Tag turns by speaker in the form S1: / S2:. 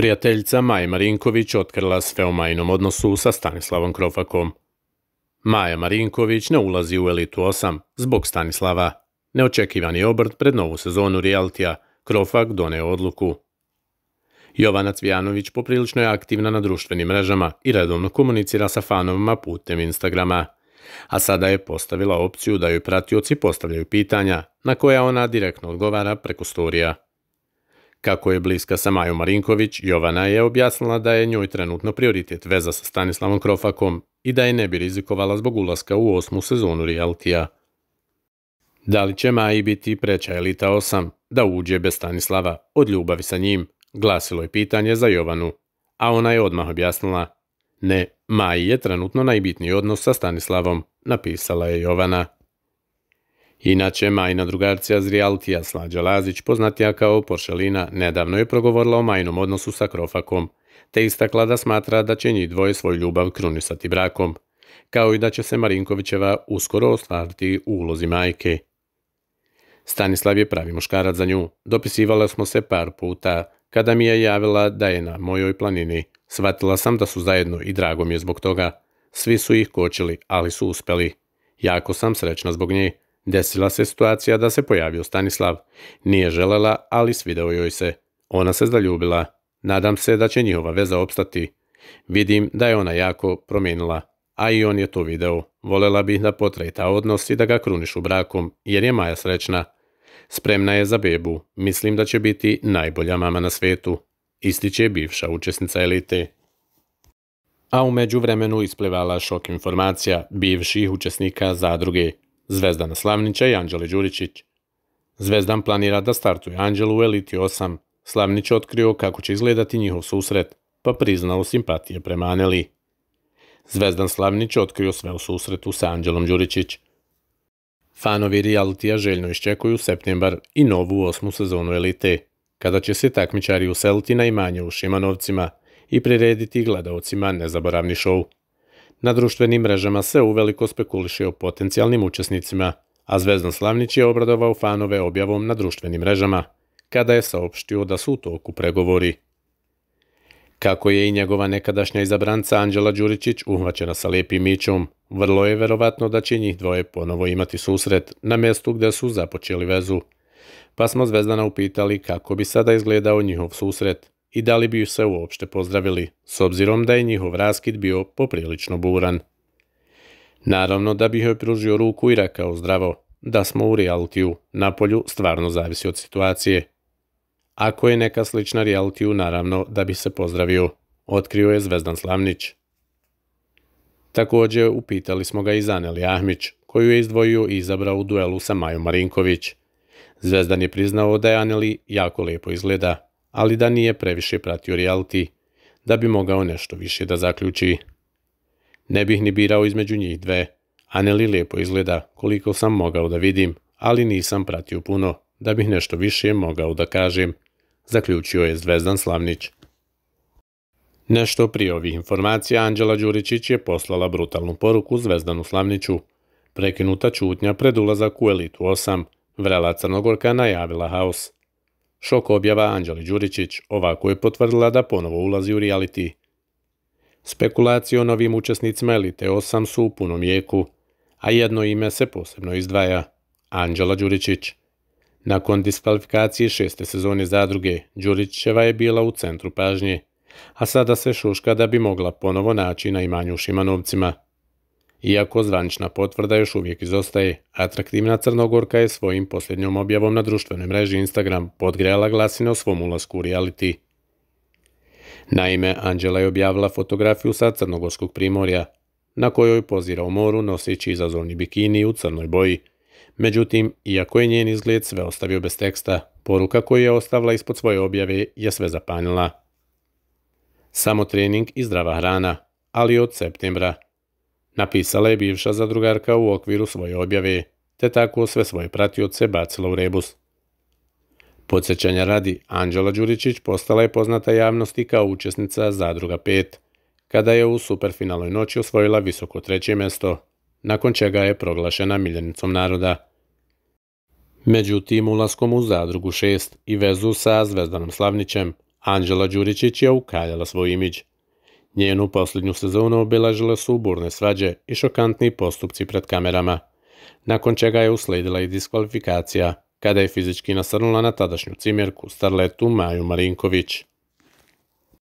S1: Prijateljica Maja Marinković otkrila sve o odnosu sa Stanislavom Krofakom. Maja Marinković ne ulazi u elitu 8 zbog Stanislava. Neočekivani obrt pred novu sezonu realtija Krofak doneo odluku. Jovana Cvijanović poprilično je aktivna na društvenim mrežama i redovno komunicira sa fanovima putem Instagrama. A sada je postavila opciju da joj pratioci postavljaju pitanja na koja ona direktno odgovara preko storija. Kako je bliska sa Majom Marinković, Jovana je objasnila da je njoj trenutno prioritet veza sa Stanislavom Krofakom i da je ne bi rizikovala zbog ulaska u osmu sezonu realitija. Da li će Maji biti preća elita 8 da uđe bez Stanislava od ljubavi sa njim, glasilo je pitanje za Jovanu, a ona je odmah objasnila. Ne, Maji je trenutno najbitniji odnos sa Stanislavom, napisala je Jovana. Inače, Majna drugarcija Zrijaltija Slađa Lazić, poznatija kao Poršelina, nedavno je progovorila o Majnom odnosu sa Krofakom, te istakla da smatra da će njih dvoje svoju ljubav krunisati brakom, kao i da će se Marinkovićeva uskoro ostvariti u ulozi majke. Stanislav je pravi muškarac za nju. Dopisivala smo se par puta. Kada mi je javila da je na mojoj planini, Svatila sam da su zajedno i drago mi je zbog toga. Svi su ih kočili, ali su uspeli. Jako sam srećna zbog nje. Desila se situacija da se pojavio Stanislav. Nije želela, ali svideo joj se. Ona se zaljubila. Nadam se da će njihova veza opstati. Vidim da je ona jako promijenila, a i on je to video. Volela bih da potraje ta odnos i da ga u brakom, jer je Maja srećna. Spremna je za bebu, mislim da će biti najbolja mama na svetu. Ističe bivša učesnica elite. A u međuvremenu isplivala šok informacija bivših učesnika zadruge. Zvezdana Slavnića i Anđele Đuričić. Zvezdan planira da startuje Anđelu u Eliti 8. Slavnić otkrio kako će izgledati njihov susret, pa priznao simpatije prema Aneli. Zvezdan Slavnić otkrio sve u susretu sa Anđelom Đuričić. Fanovi realitija željno iščekuju septembar i novu osmu sezonu Elite, kada će se takmičari useliti imanje u Šimanovcima i prirediti gledaocima nezaboravni šou. Na društvenim mrežama se uveliko spekuliše o potencijalnim učesnicima, a Zvezdan Slavnić je obradovao fanove objavom na društvenim mrežama, kada je saopštio da su u toku pregovori. Kako je i njegova nekadašnja izabranca Anđela Đuričić uhvaćena sa lijepim mićom, vrlo je verovatno da će njih dvoje ponovo imati susret na mjestu gdje su započeli vezu. Pa smo Zvezdana upitali kako bi sada izgledao njihov susret, i da li bi se uopšte pozdravili, s obzirom da je njihov raskid bio poprilično buran. Naravno da bi joj pružio ruku i rekao zdravo, da smo u realitiju, polju stvarno zavisi od situacije. Ako je neka slična realitiju, naravno da bi se pozdravio, otkrio je Zvezdan Slavnić. Također upitali smo ga i Zaneli Ahmić, koju je izdvojio i izabrao u duelu sa Majom Marinković. Zvezdan je priznao da je Aneli jako lijepo izgleda, ali da nije previše pratio reality, da bi mogao nešto više da zaključi. Ne bih ni birao između njih dve, Aneli lijepo izgleda koliko sam mogao da vidim, ali nisam pratio puno, da bih nešto više mogao da kažem, zaključio je Zvezdan Slavnić. Nešto prije ovih informacija Anđela Đuričić je poslala brutalnu poruku Zvezdanu Slavniću. Prekinuta čutnja pred ulazak u Elitu 8, vrela Crnogorka najavila haos. Šok objava Anđeli Đuričić ovako je potvrdila da ponovo ulazi u reality. Spekulacije o novim učesnicima Elite 8 su u punom jeku, a jedno ime se posebno izdvaja, Anđela Đuričić. Nakon diskvalifikacije šeste sezone zadruge, Đurićeva je bila u centru pažnje, a sada se šuška da bi mogla ponovo naći na imanju Šimanovcima. Iako zvanična potvrda još uvijek izostaje, atraktivna Crnogorka je svojim posljednjom objavom na društvenoj mreži Instagram podgrijala glasine o svom ulasku u reality. Naime, Anđela je objavila fotografiju sa crnogorskog primorja, na kojoj pozira u moru noseći izazovni bikini u crnoj boji. Međutim, iako je njen izgled sve ostavio bez teksta, poruka koju je ostavila ispod svoje objave je sve zapanila. Samo trening i zdrava hrana, ali od septembra – napisala je bivša zadrugarka u okviru svoje objave, te tako sve svoje pratioce bacila u rebus. Podsećanja radi, Anđela Đuričić postala je poznata javnosti kao učesnica Zadruga 5, kada je u superfinalnoj noći osvojila visoko treće mesto, nakon čega je proglašena miljenicom naroda. Međutim, ulaskom u Zadrugu 6 i vezu sa Zvezdanom Slavnićem, Anđela Đuričić je ukaljala svoj imidž. Njenu posljednju sezonu obilažile su burne svađe i šokantni postupci pred kamerama, nakon čega je uslijedila i diskvalifikacija, kada je fizički nasrnula na tadašnju cimjerku Starletu Maju Marinković.